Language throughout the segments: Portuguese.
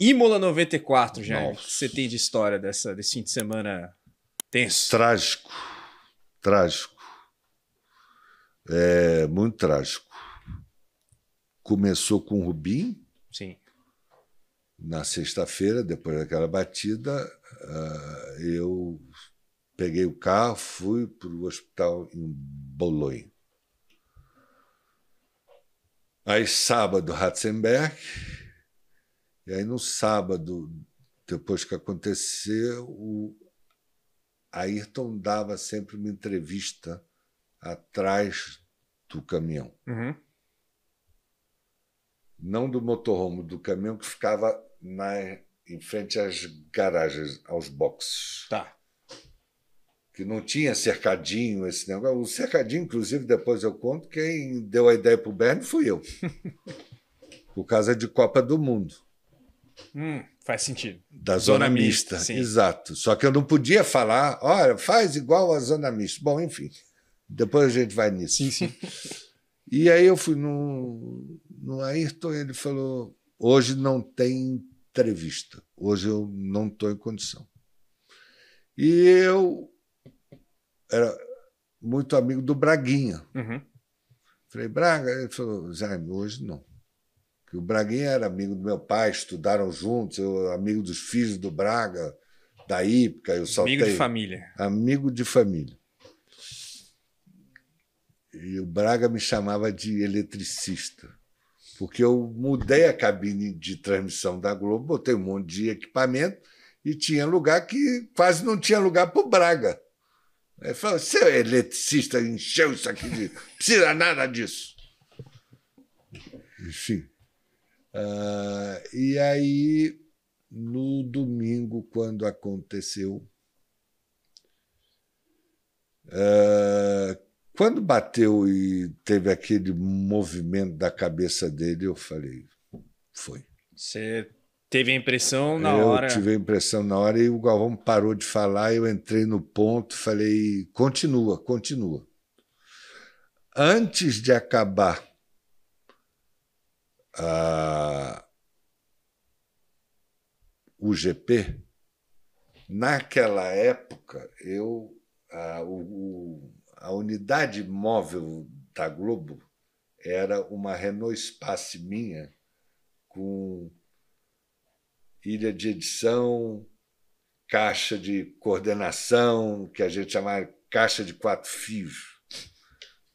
Imola 94, já. O que você tem de história dessa, desse fim de semana tenso? Trágico. Trágico. É, muito trágico. Começou com o Rubim. Sim. Na sexta-feira, depois daquela batida, ah, eu peguei o carro, fui para o hospital em Bolonha. Aí, sábado, Ratzenberg e aí, no sábado, depois que aconteceu, o Ayrton dava sempre uma entrevista atrás do caminhão. Uhum. Não do motorhome, do caminhão que ficava na, em frente às garagens, aos boxes. Tá. Que não tinha cercadinho esse negócio. O cercadinho, inclusive, depois eu conto, quem deu a ideia para o Bernie fui eu. Por causa de Copa do Mundo. Hum, faz sentido. Da zona, zona mista, mista exato. Só que eu não podia falar, olha, faz igual a zona mista. Bom, enfim, depois a gente vai nisso. Sim, sim. E aí eu fui no, no Ayrton ele falou, hoje não tem entrevista, hoje eu não estou em condição. E eu era muito amigo do Braguinha. Uhum. Falei, Braga, ele falou, Jaime, hoje não que o Braguinha era amigo do meu pai, estudaram juntos, eu amigo dos filhos do Braga, da Ípica, eu saltei. Amigo de família. Amigo de família. E o Braga me chamava de eletricista, porque eu mudei a cabine de transmissão da Globo, botei um monte de equipamento e tinha lugar que quase não tinha lugar para o Braga. Ele falou: seu é eletricista encheu isso aqui de. Precisa nada disso. Enfim. Uh, e aí, no domingo, quando aconteceu, uh, quando bateu e teve aquele movimento da cabeça dele, eu falei, foi. Você teve a impressão na eu hora? Eu tive a impressão na hora e o Galvão parou de falar, eu entrei no ponto, falei, continua, continua. Antes de acabar ah, o GP naquela época, eu a, o, a unidade móvel da Globo era uma Renault Space minha com ilha de edição, caixa de coordenação, que a gente chamava de caixa de quatro fios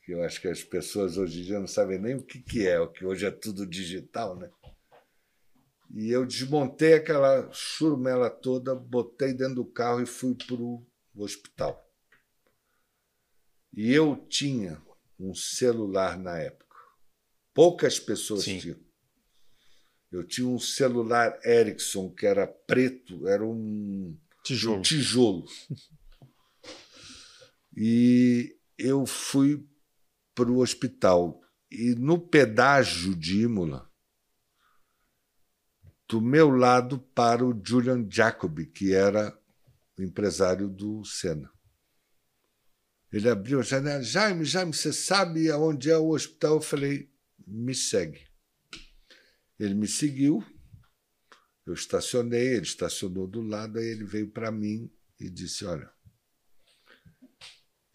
que eu acho que as pessoas hoje em dia não sabem nem o que, que é, o que hoje é tudo digital, né? E eu desmontei aquela churmela toda, botei dentro do carro e fui para o hospital. E eu tinha um celular na época. Poucas pessoas Sim. tinham. Eu tinha um celular Ericsson que era preto, era um tijolo. Um tijolo. E eu fui para o hospital. E no pedágio de Imola, do meu lado para o Julian Jacobi, que era o empresário do Senna. Ele abriu a janela, Jaime, Jaime, você sabe onde é o hospital? Eu falei, me segue. Ele me seguiu, eu estacionei, ele estacionou do lado, aí ele veio para mim e disse, olha,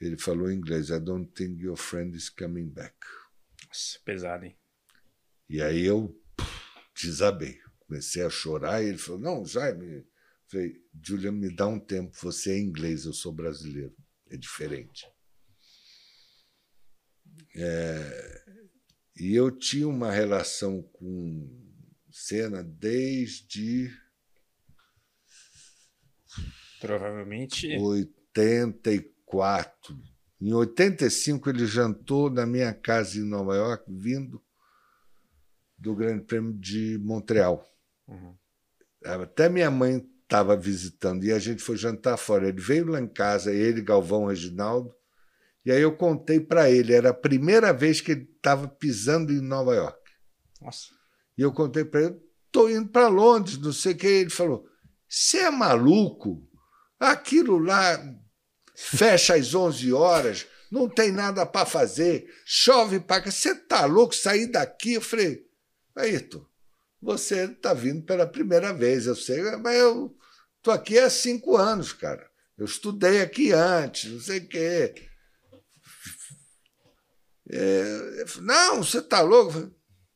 ele falou em inglês: I don't think your friend is coming back. Nossa, pesado, hein? E aí eu desabei. Comecei a chorar e ele falou: Não, Jaime. Falei, Julian, me dá um tempo. Você é inglês, eu sou brasileiro. É diferente. É, e eu tinha uma relação com Senna desde. Provavelmente. 84. 84. Em 85, ele jantou na minha casa em Nova York, vindo do Grande Prêmio de Montreal. Uhum. Até minha mãe estava visitando e a gente foi jantar fora. Ele veio lá em casa, ele, Galvão Reginaldo, e aí eu contei para ele. Era a primeira vez que ele estava pisando em Nova York. Nossa. E eu contei para ele: estou indo para Londres, não sei o que. Ele falou: você é maluco? Aquilo lá fecha às 11 horas, não tem nada para fazer, chove para Você tá louco sair daqui? Eu falei, Ayrton, você está vindo pela primeira vez, eu sei, mas eu tô aqui há cinco anos, cara. Eu estudei aqui antes, não sei o quê. É, falei, não, você tá louco? Falei,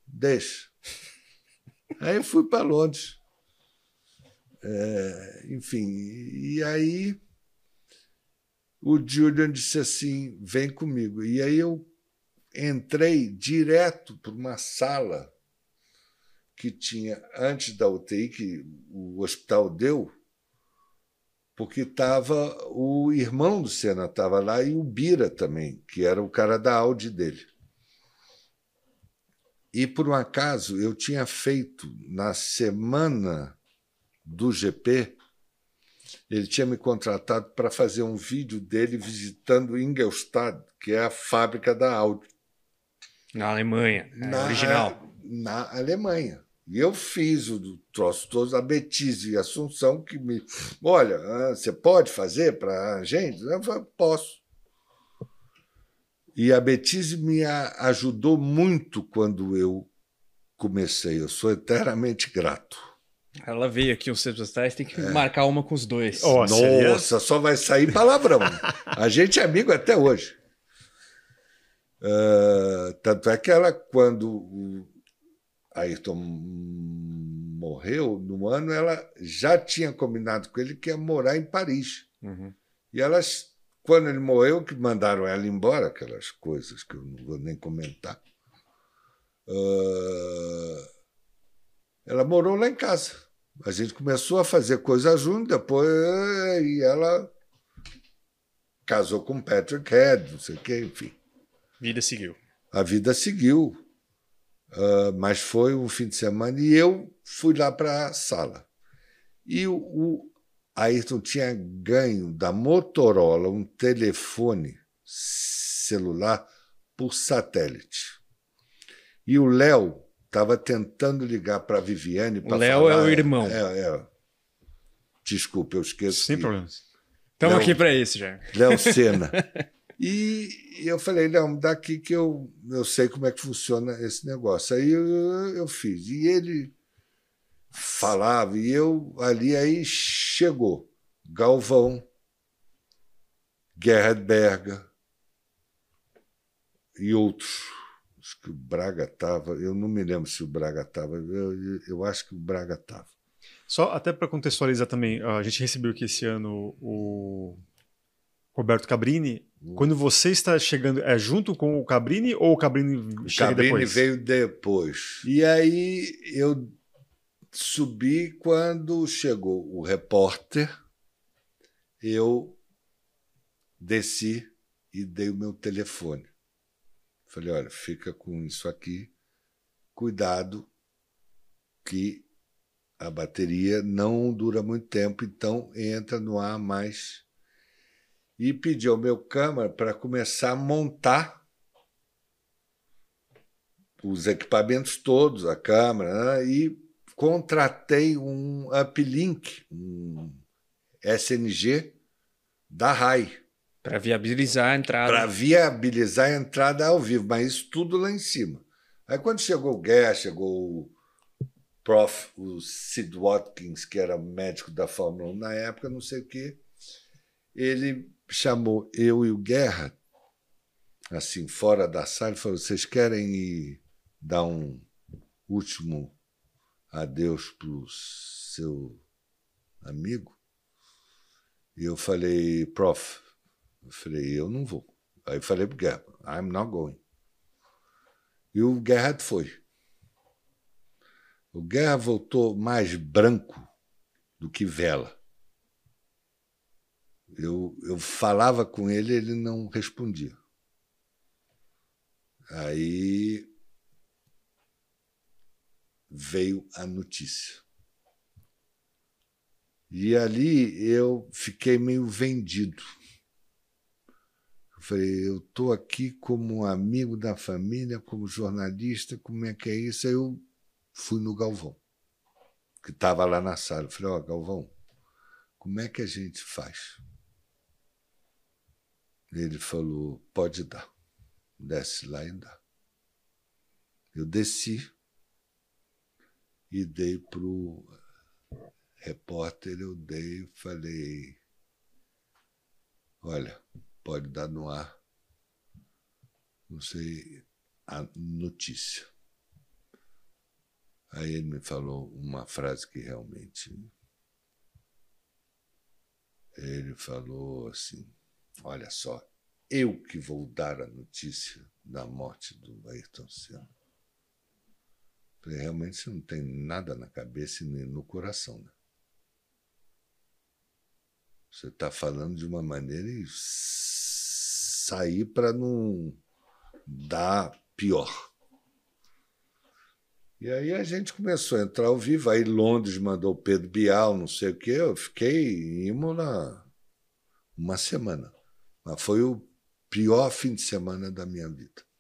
Deixa. Aí eu fui para Londres. É, enfim, e aí o Julian disse assim: vem comigo. E aí eu entrei direto para uma sala que tinha antes da UTI, que o hospital deu, porque estava o irmão do Senna estava lá e o Bira também, que era o cara da Audi dele. E por um acaso eu tinha feito na semana do GP ele tinha me contratado para fazer um vídeo dele visitando Ingolstadt, que é a fábrica da Audi. Na Alemanha, é, na, original. Na Alemanha. E eu fiz o do troço todo, a Betise e a Assunção que me. Olha, ah, você pode fazer para a gente? Eu falei, posso. E a Betise me ajudou muito quando eu comecei. Eu sou eternamente grato. Ela veio aqui uns tempos atrás, tem que é. marcar uma com os dois. Nossa, só vai sair palavrão. a gente é amigo até hoje. Uh, tanto é que ela, quando o Ayrton morreu, no ano, ela já tinha combinado com ele que ia morar em Paris. Uhum. E elas, quando ele morreu, que mandaram ela embora, aquelas coisas que eu não vou nem comentar. Uh, ela morou lá em casa. A gente começou a fazer coisas juntos, depois e ela casou com Patrick Head, não sei o quê, enfim. Vida seguiu. A vida seguiu. Uh, mas foi um fim de semana e eu fui lá para a sala. E o, o Ayrton tinha ganho da Motorola um telefone celular por satélite. E o Léo Estava tentando ligar para a Viviane. O Léo é o é, irmão. É, é. Desculpa, eu esqueci. Sem problemas. Estamos aqui para isso já. Léo Senna. e eu falei, Léo, daqui aqui que eu, eu sei como é que funciona esse negócio. Aí eu, eu fiz. E ele falava, e eu ali, aí chegou Galvão, Gerhard Berger e outros que o Braga estava, eu não me lembro se o Braga estava, eu, eu acho que o Braga estava. Só até para contextualizar também, a gente recebeu aqui esse ano o Roberto Cabrini. Hum. Quando você está chegando, é junto com o Cabrini ou o Cabrini chega Cabrini depois? Cabrini veio depois. E aí eu subi quando chegou o repórter, eu desci e dei o meu telefone. Falei, olha, fica com isso aqui, cuidado que a bateria não dura muito tempo, então entra no ar mais. E pedi ao meu câmara para começar a montar os equipamentos todos, a câmera, né? e contratei um uplink, um SNG da RAI para viabilizar a entrada. Para viabilizar a entrada ao vivo, mas isso tudo lá em cima. Aí quando chegou o Guerra, chegou o prof, o Sid Watkins, que era médico da Fórmula 1 na época, não sei o quê, ele chamou eu e o Guerra, assim, fora da sala, e falou: vocês querem ir dar um último adeus para o seu amigo? E eu falei, prof, eu falei, eu não vou. Aí falei pro Guerra, I'm not going. E o Guerra foi. O Guerra voltou mais branco do que vela. Eu, eu falava com ele, ele não respondia. Aí veio a notícia. E ali eu fiquei meio vendido. Falei, eu estou aqui como um amigo da família, como jornalista, como é que é isso? Aí eu fui no Galvão, que estava lá na sala. Falei, ó, oh, Galvão, como é que a gente faz? Ele falou, pode dar. Desce lá e dá. Eu desci e dei para o repórter, eu dei e falei, olha, pode dar no ar, não sei, a notícia. Aí ele me falou uma frase que realmente. Ele falou assim: Olha só, eu que vou dar a notícia da morte do Ayrton Senna. Falei, realmente você não tem nada na cabeça e nem no coração, né? Você está falando de uma maneira e sair para não dar pior. E aí a gente começou a entrar ao vivo. Aí Londres mandou Pedro Bial, não sei o quê. Eu fiquei em Imola uma semana. Mas foi o pior fim de semana da minha vida.